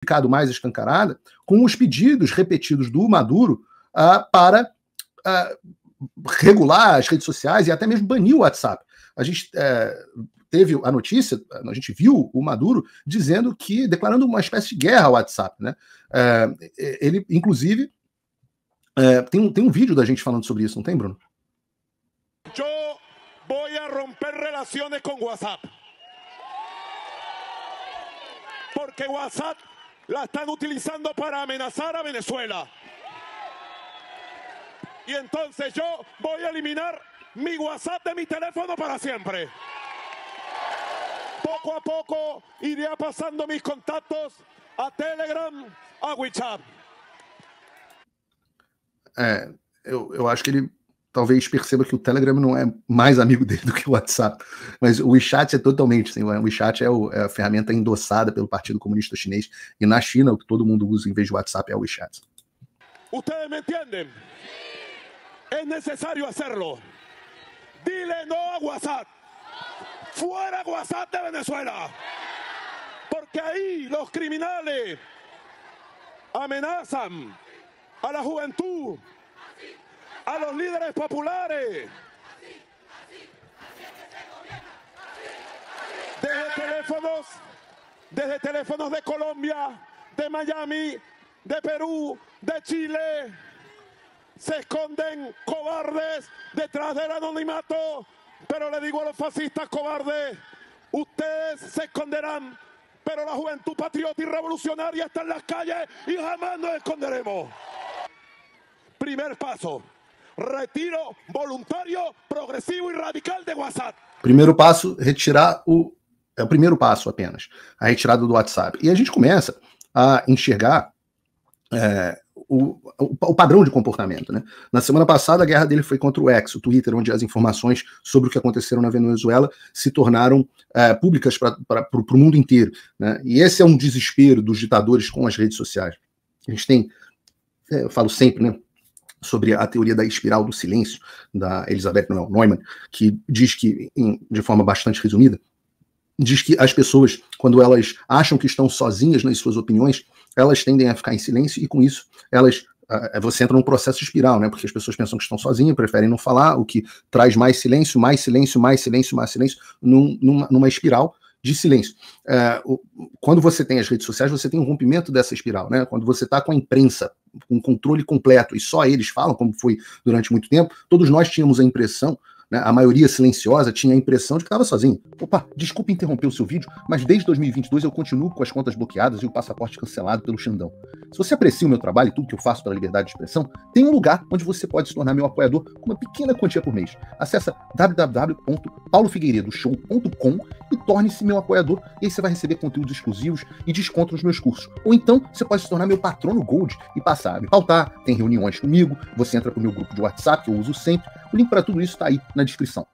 ficado mais escancarada com os pedidos repetidos do Maduro uh, para uh, regular as redes sociais e até mesmo banir o WhatsApp. A gente uh, teve a notícia, a gente viu o Maduro dizendo que, declarando uma espécie de guerra ao WhatsApp. Né? Eh, ele, inclusive, eh, tem, um, tem um vídeo da gente falando sobre isso, não tem, Bruno? Eu vou romper relações com o WhatsApp. Porque WhatsApp la están utilizando para amenazar a Venezuela. Y entonces yo voy a eliminar mi WhatsApp de mi teléfono para siempre. Poco a poco iré pasando mis contactos a Telegram, a WhatsApp. que talvez perceba que o Telegram não é mais amigo dele do que o WhatsApp. Mas o WeChat é totalmente, assim, o WeChat é, o, é, a ferramenta endossada pelo Partido Comunista Chinês. E na China, o que todo mundo usa em vez de WhatsApp é o WeChat. Vocês me entendem? É necessário hacerlo. Dile no a WhatsApp. Fuera WhatsApp de Venezuela. Porque aí os criminales ameaçam a la juventude. a los líderes populares. Desde teléfonos, desde teléfonos de Colombia, de Miami, de Perú, de Chile, se esconden cobardes detrás del anonimato. Pero le digo a los fascistas cobardes, ustedes se esconderán, pero la juventud patriota y revolucionaria está en las calles y jamás nos esconderemos. Primer paso. retiro voluntário, progressivo e radical de WhatsApp. Primeiro passo, retirar o. É o primeiro passo apenas, a retirada do WhatsApp. E a gente começa a enxergar é, o, o, o, padrão de comportamento. Né? Na semana passada, a guerra dele foi contra o ex, o Twitter, onde as informações sobre o que aconteceram na Venezuela se tornaram é, públicas para o mundo inteiro. Né? E esse é um desespero dos ditadores com as redes sociais. A gente tem, é, eu falo sempre, né? sobre a teoria da espiral do silêncio, da Elizabeth Noel Neumann, que diz que, em, de forma bastante resumida, diz que as pessoas, quando elas acham que estão sozinhas nas suas opiniões, elas tendem a ficar em silêncio e, com isso, elas ah, eh, você entra num processo espiral, né? Porque as pessoas pensam que estão sozinhas, preferem não falar, o que traz mais silêncio, mais silêncio, mais silêncio, mais silêncio, num, numa, numa espiral de silêncio. É, o, quando você tem as redes sociais, você tem um rompimento dessa espiral, né? Quando você está com a imprensa, com controle completo e só eles falam, como foi durante muito tempo, todos nós tínhamos a impressão né, a maioria silenciosa tinha a impressão de que estava sozinho. Opa, desculpe interromper o seu vídeo, mas desde 2022 eu continuo com as contas bloqueadas e o passaporte cancelado pelo Xandão. Se você aprecia o meu trabalho e tudo que eu faço pela liberdade de expressão, tem um lugar onde você pode se tornar meu apoiador com uma pequena quantia por mês. Acesse www.paulofigueiredoshow.com e torne-se meu apoiador e aí você vai receber conteúdos exclusivos e desconto nos meus cursos. Ou então, você pode se tornar meu patrono Gold e passar a me pautar, tem reuniões comigo, você entra o meu grupo de WhatsApp que eu uso sempre. O link para tudo isso está aí na na descrição.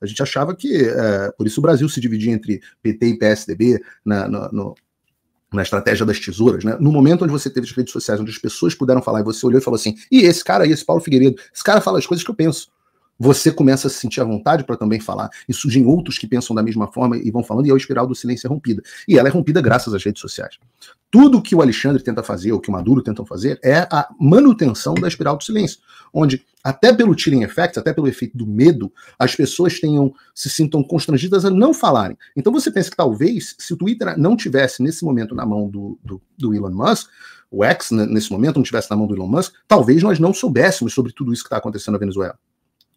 A gente achava que, é, por isso o Brasil se dividia entre PT e PSDB na, no, na estratégia das tesouras, né? No momento onde você teve as redes sociais, onde as pessoas puderam falar, e você olhou e falou assim: e esse cara aí, esse Paulo Figueiredo, esse cara fala as coisas que eu penso você começa a se sentir à vontade para também falar, e surgem outros que pensam da mesma forma e vão falando, e é o espiral do silêncio é rompida. E ela é rompida graças às redes sociais. Tudo que o Alexandre tenta fazer, ou que o Maduro tentam fazer, é a manutenção da espiral do silêncio, onde, até pelo chilling effect, até pelo efeito do medo, as pessoas tenham se sintam constrangidas a não falarem. Então você pensa que talvez, se o Twitter não tivesse nesse momento na mão do, do, do Elon Musk, o X, né, nesse momento, não tivesse na mão do Elon Musk, talvez nós não soubéssemos sobre tudo isso que está acontecendo na Venezuela.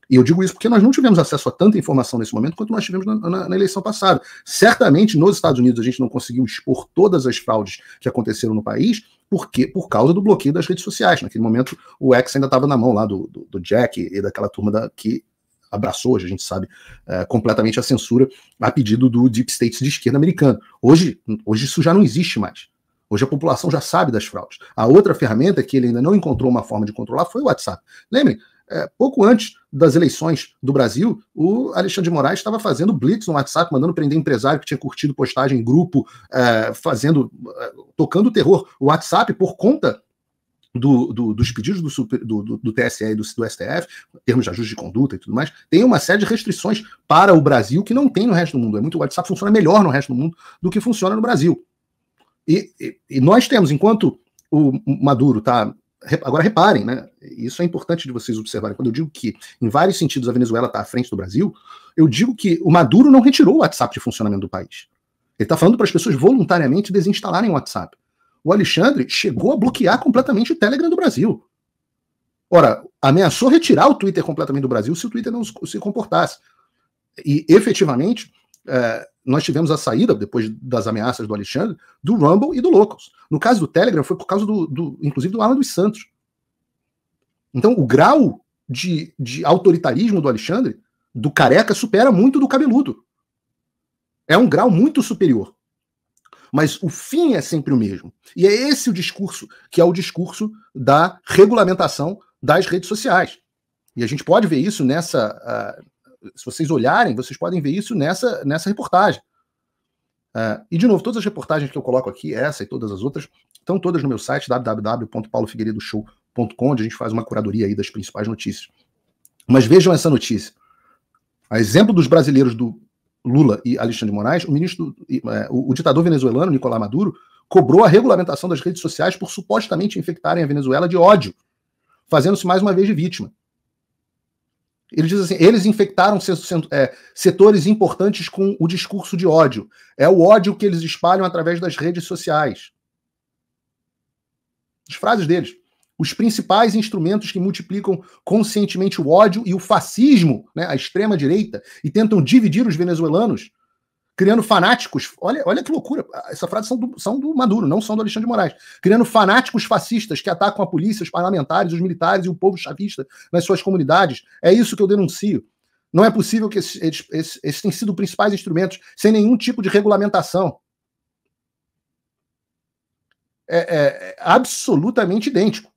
E eu digo isso porque nós não tivemos acesso a tanta informação nesse momento quanto nós tivemos na, na, na eleição passada. Certamente, nos Estados Unidos, a gente não conseguiu expor todas as fraudes que aconteceram no país, porque por causa do bloqueio das redes sociais. Naquele momento, o ex ainda estava na mão lá do, do, do, Jack e daquela turma da, que abraçou, hoje a gente sabe, é, completamente a censura a pedido do Deep State de esquerda americano. Hoje, hoje isso já não existe mais. Hoje a população já sabe das fraudes. A outra ferramenta que ele ainda não encontrou uma forma de controlar foi o WhatsApp. Lembrem, é, pouco antes das eleições do Brasil, o Alexandre de Moraes estava fazendo blitz no WhatsApp, mandando prender empresário que tinha curtido postagem em grupo, é, fazendo, é, tocando terror. O WhatsApp, por conta do, do, dos pedidos do, do, do TSE e do, STF, em termos de ajuste de conduta e tudo mais, tem uma série de restrições para o Brasil que não tem no resto do mundo. É muito, o WhatsApp funciona melhor no resto do mundo do que funciona no Brasil. E, e, e nós temos, enquanto o Maduro está Agora reparem, né? Isso é importante de vocês observarem. Quando eu digo que, em vários sentidos, a Venezuela está à frente do Brasil, eu digo que o Maduro não retirou o WhatsApp de funcionamento do país. Ele está falando para as pessoas voluntariamente desinstalarem o WhatsApp. O Alexandre chegou a bloquear completamente o Telegram do Brasil. Ora, ameaçou retirar o Twitter completamente do Brasil se o Twitter não se comportasse. E efetivamente, eh, nós tivemos a saída, depois das ameaças do Alexandre, do Rumble e do Locals. No caso do Telegram, foi por causa do, do inclusive, do Alan dos Santos. Então, o grau de, de autoritarismo do Alexandre, do careca, supera muito do cabeludo. É um grau muito superior. Mas o fim é sempre o mesmo. E é esse o discurso, que é o discurso da regulamentação das redes sociais. E a gente pode ver isso nessa. Uh, se vocês olharem, vocês podem ver isso nessa, nessa reportagem. Uh, e, de novo, todas as reportagens que eu coloco aqui, essa e todas as outras, estão todas no meu site, www.paulofigueiredoshow.com, onde a gente faz uma curadoria aí das principais notícias. Mas vejam essa notícia. A exemplo dos brasileiros do Lula e Alexandre de Moraes, o, ministro, é, o ditador venezuelano Nicolás Maduro cobrou a regulamentação das redes sociais por supostamente infectarem a Venezuela de ódio, fazendo-se mais uma vez de vítima. Ele diz assim: eles infectaram é, setores importantes com o discurso de ódio. É o ódio que eles espalham através das redes sociais. As frases deles. Os principais instrumentos que multiplicam conscientemente o ódio e o fascismo, né, a extrema-direita, e tentam dividir os venezuelanos, criando fanáticos. Olha, olha que loucura. Essa frase são do, são do Maduro, não são do Alexandre de Moraes. Criando fanáticos fascistas que atacam a polícia, os parlamentares, os militares e o povo chavista nas suas comunidades. É isso que eu denuncio. Não é possível que esses, esses, esses tenham sido principais instrumentos sem nenhum tipo de regulamentação. É, é, é, absolutamente idêntico.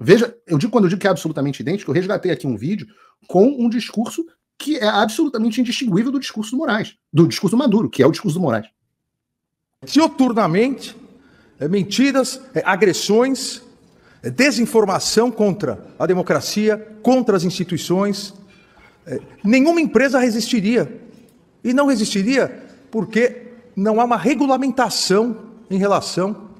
Veja, eu digo quando eu digo que é absolutamente idêntico, eu resgatei aqui um vídeo com um discurso que é absolutamente indistinguível do discurso do Moraes, do discurso do Maduro, que é o discurso do Moraes. Dioturnamente, é, mentiras, é, agressões, é, desinformação contra a democracia, contra as instituições. É, nenhuma empresa resistiria. E não resistiria porque não há uma regulamentação em relação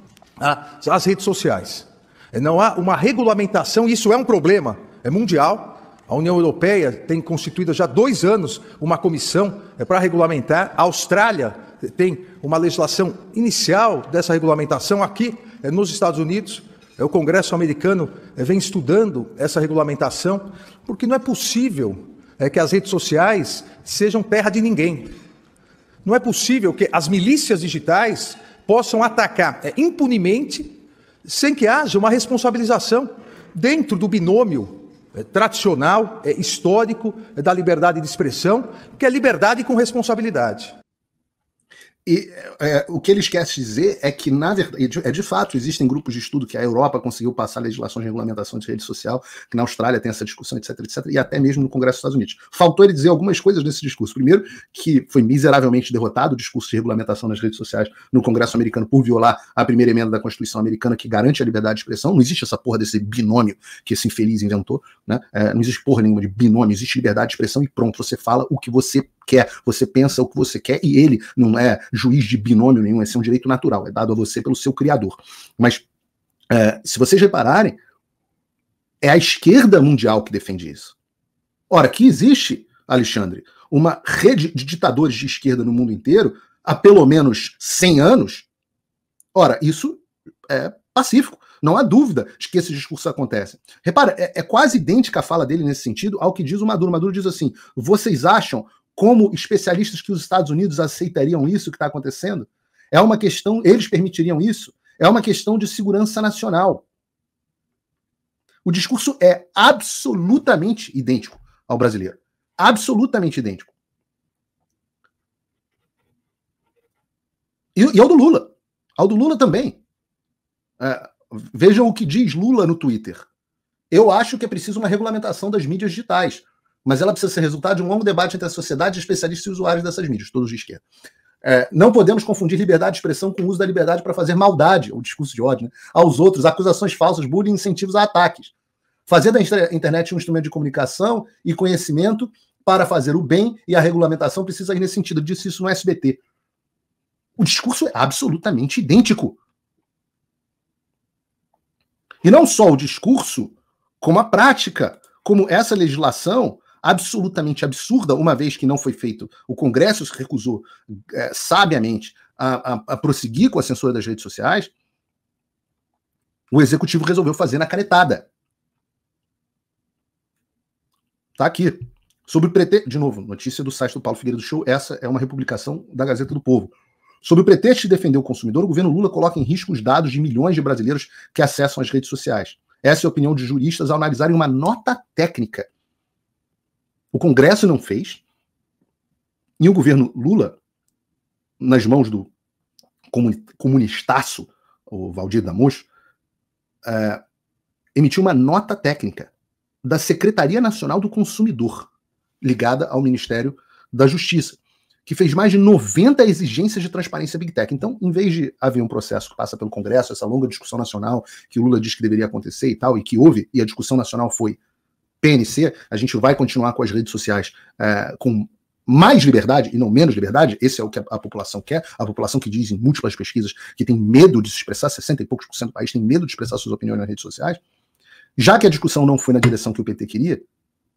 às redes sociais. É, não há uma regulamentação, e isso é um problema, é mundial a União Europeia tem constituída já dois anos uma comissão é, para regulamentar. A Austrália tem uma legislação inicial dessa regulamentação aqui é, nos Estados Unidos. É, o Congresso americano vem estudando essa regulamentação, porque não é possível que as redes sociais sejam terra de ninguém. Não é possível que as milícias digitais possam atacar impunemente, sem que haja uma responsabilização dentro do binômio é tradicional, é histórico, é da liberdade de expressão, que é liberdade com responsabilidade. E é, o que ele esquece de dizer é que, na verdade, é de fato, existem grupos de estudo que a Europa conseguiu passar legislação de regulamentação de rede social, que na Austrália tem essa discussão, etc, etc, e até mesmo no Congresso dos Estados Unidos. Faltou ele dizer algumas coisas nesse discurso. Primeiro, que foi miseravelmente derrotado o discurso de regulamentação das redes sociais no Congresso americano por violar a primeira emenda da Constituição americana que garante a liberdade de expressão. Não existe essa porra desse binômio que esse infeliz inventou, né? É, não existe porra nenhuma de binômio, existe liberdade de expressão e pronto, você fala o que você quer, você pensa o que você quer e ele não é juiz de binômio nenhum, esse é um direito natural, é dado a você pelo seu criador. Mas é, se vocês repararem, é a esquerda mundial que defende isso. Ora, que existe, Alexandre, uma rede de ditadores de esquerda no mundo inteiro há pelo menos 100 anos. Ora, isso é pacífico. Não há dúvida de que esse discurso acontece. Repara, é, é, quase idêntica a fala dele nesse sentido ao que diz o Maduro. O Maduro diz assim: vocês acham como especialistas que os Estados Unidos aceitariam isso que está acontecendo? É uma questão, eles permitiriam isso? É uma questão de segurança nacional. O discurso é absolutamente idêntico ao brasileiro. Absolutamente idêntico. E, e ao do Lula. Ao do Lula também. É, vejam o que diz Lula no Twitter. Eu acho que é preciso uma regulamentação das mídias digitais mas ela precisa ser resultado de um longo debate entre a sociedade, especialistas e usuários dessas mídias, todos de esquerda. É, não podemos confundir liberdade de expressão com o uso da liberdade para fazer maldade, ou discurso de ódio, né, aos outros, acusações falsas, bullying, incentivos a ataques. Fazer da internet um instrumento de comunicação e conhecimento para fazer o bem e a regulamentação precisa ir nesse sentido. Eu disse isso no SBT. O discurso é absolutamente idêntico. E não só o discurso, como a prática, como essa legislação absolutamente absurda, uma vez que não foi feito, o Congresso se recusou é, sabiamente a, a, a prosseguir com a censura das redes sociais, o executivo resolveu fazer na canetada. Tá aqui. Sobre o pretexto. De novo, notícia do site do Paulo Figueiredo Show. Essa é uma republicação da Gazeta do Povo. Sob o pretexto de defender o consumidor, o governo Lula coloca em risco os dados de milhões de brasileiros que acessam as redes sociais. Essa é a opinião de juristas ao analisarem uma nota técnica o Congresso não fez. E o governo Lula, nas mãos do comunistaço, o Valdir Damos, é, emitiu uma nota técnica da Secretaria Nacional do Consumidor, ligada ao Ministério da Justiça, que fez mais de 90 exigências de transparência Big Tech. Então, em vez de haver um processo que passa pelo Congresso, essa longa discussão nacional que o Lula diz que deveria acontecer e tal, e que houve, e a discussão nacional foi PNC, a gente vai continuar com as redes sociais é, com mais liberdade e não menos liberdade, esse é o que a, a, população quer, a população que diz em múltiplas pesquisas que tem medo de se expressar, 60 e poucos por cento do país tem medo de expressar suas opiniões nas redes sociais, já que a discussão não foi na direção que o PT queria,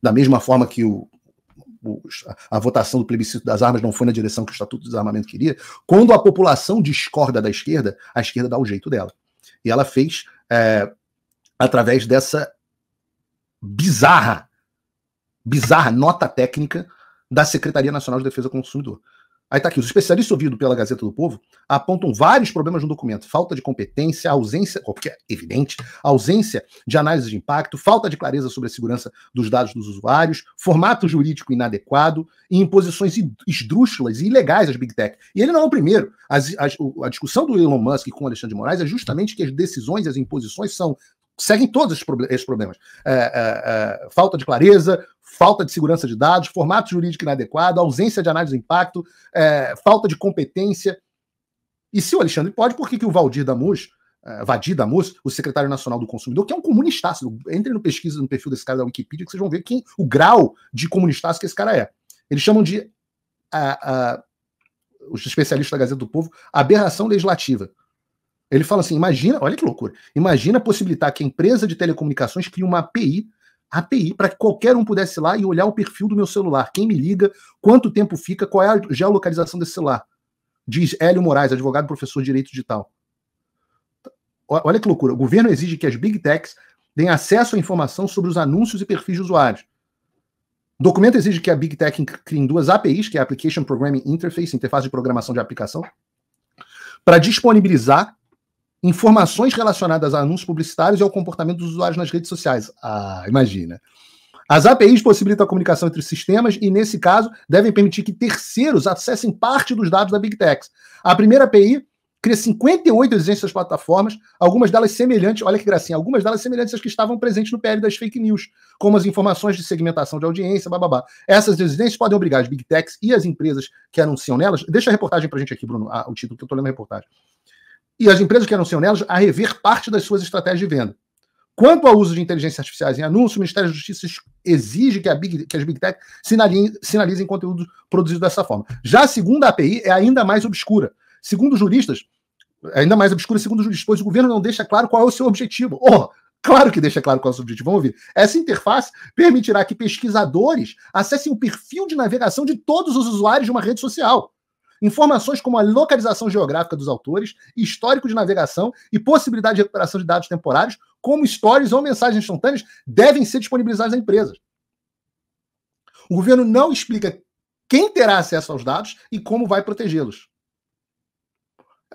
da mesma forma que o, o, a votação do plebiscito das armas não foi na direção que o Estatuto do Desarmamento queria, quando a população discorda da esquerda, a esquerda dá o jeito dela. E ela fez, é, através dessa bizarra, bizarra nota técnica da Secretaria Nacional de Defesa do Consumidor. Aí está aqui, os especialistas ouvidos pela Gazeta do Povo apontam vários problemas no documento: falta de competência, ausência, porque é evidente, ausência de análise de impacto, falta de clareza sobre a segurança dos dados dos usuários, formato jurídico inadequado e imposições esdrúxulas e ilegais às Big Tech. E ele não é o primeiro. As, as, a discussão do Elon Musk com o Alexandre de Moraes é justamente que as decisões e as imposições são seguem todos esses, problemas. É, é, é, falta de clareza, falta de segurança de dados, formato jurídico inadequado, ausência de análise de impacto, é, falta de competência. E se o Alexandre pode, por que, que o Valdir Damus, é, Vadir Damus, o secretário nacional do consumidor, que é um comunistaço, entre no pesquisa no perfil desse cara da Wikipedia, que vocês vão ver quem, o grau de comunistaço que esse cara é. Eles chamam de, a, a, os especialistas da Gazeta do Povo, aberração legislativa. Ele fala assim: imagina, olha que loucura. Imagina possibilitar que a empresa de telecomunicações crie uma API, API, para que qualquer um pudesse ir lá e olhar o perfil do meu celular, quem me liga, quanto tempo fica, qual é a geolocalização desse celular. Diz Hélio Moraes, advogado professor de Direito Digital. Olha que loucura. O governo exige que as big techs deem acesso à informação sobre os anúncios e perfis de usuários. O documento exige que a Big Tech crie duas APIs, que é Application Programming Interface, interface de programação de aplicação, para disponibilizar informações relacionadas a anúncios publicitários e ao comportamento dos usuários nas redes sociais. Ah, imagina. As APIs possibilitam a comunicação entre sistemas e, nesse caso, devem permitir que terceiros acessem parte dos dados da Big Techs. A primeira API cria 58 exigências das plataformas, algumas delas semelhantes, olha que gracinha, algumas delas semelhantes às que estavam presentes no PL das fake news, como as informações de segmentação de audiência, bababá. Essas exigências podem obrigar as Big Techs e as empresas que anunciam nelas. Deixa a reportagem pra gente aqui, Bruno, ah, o título que eu tô lendo a reportagem e as empresas que eram nelas a rever parte das suas estratégias de venda. Quanto ao uso de inteligência artificiais em anúncios, o Ministério da Justiça exige que, Big, que as Big Tech sinalizem, sinalizem conteúdo produzido dessa forma. Já a segunda API é ainda mais obscura. Segundo juristas, é ainda mais obscura, segundo juristas, pois o governo não deixa claro qual é o seu objetivo. Oh, Claro que deixa claro qual é o seu objetivo. Vamos ouvir. Essa interface permitirá que pesquisadores acessem o perfil de navegação de todos os usuários de uma rede social informações como a localização geográfica dos autores, histórico de navegação e possibilidade de recuperação de dados temporários, como stories ou mensagens instantâneas, devem ser disponibilizadas à empresas. O governo não explica quem terá acesso aos dados e como vai protegê-los.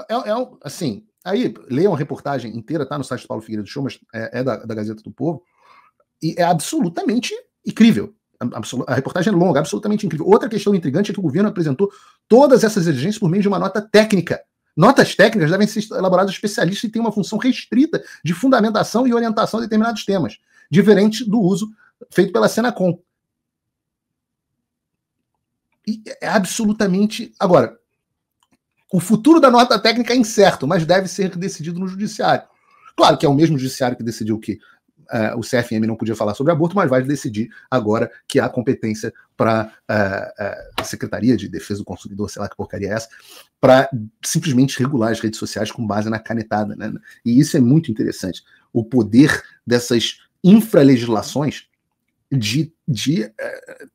É, é, é assim, aí leiam a reportagem inteira, tá no site do Paulo Figueiredo Show, mas é, é da, da Gazeta do Povo, e é absolutamente incrível. A reportagem é longa, absolutamente incrível. Outra questão intrigante é que o governo apresentou todas essas exigências por meio de uma nota técnica. Notas técnicas devem ser elaboradas por especialistas e têm uma função restrita de fundamentação e orientação a determinados temas, diferente do uso feito pela Senacom. E é absolutamente. Agora, o futuro da nota técnica é incerto, mas deve ser decidido no judiciário. Claro que é o mesmo judiciário que decidiu que uh, o CFM não podia falar sobre aborto, mas vai decidir agora que há competência para a uh, eh, eh, Secretaria de Defesa do Consumidor, sei lá que porcaria é essa, para simplesmente regular as redes sociais com base na canetada. Né? E isso é muito interessante. O poder dessas infralegislações de, de uh,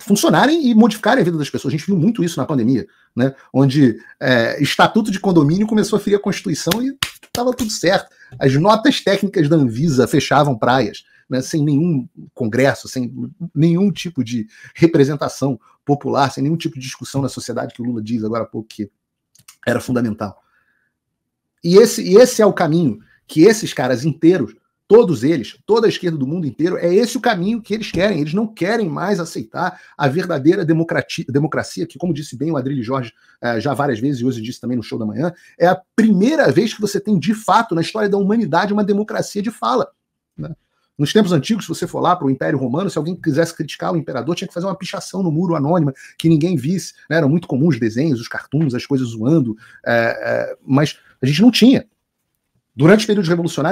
funcionarem e modificarem a vida das pessoas. A gente viu muito isso na pandemia, né? onde é, estatuto de condomínio começou a ferir a Constituição e estava tudo certo. As notas técnicas da Anvisa fechavam praias, né, sem nenhum congresso, sem nenhum tipo de representação popular, sem nenhum tipo de discussão na sociedade, que o Lula diz agora há pouco que era fundamental. E esse, e esse é o caminho que esses caras inteiros todos eles, toda a esquerda do mundo inteiro, é esse o caminho que eles querem. Eles não querem mais aceitar a verdadeira democracia, democracia que, como disse bem o Adrilho Jorge eh, já várias vezes, e hoje disse também no show da manhã, é a primeira vez que você tem, de fato, na história da humanidade, uma democracia de fala. Né? Nos tempos antigos, se você for lá para o Império Romano, se alguém quisesse criticar o imperador, tinha que fazer uma pichação no muro anônima, que ninguém visse. Né? Eram muito comuns os desenhos, os cartoons, as coisas zoando, eh, eh, mas a gente não tinha. Durante os períodos revolucionários,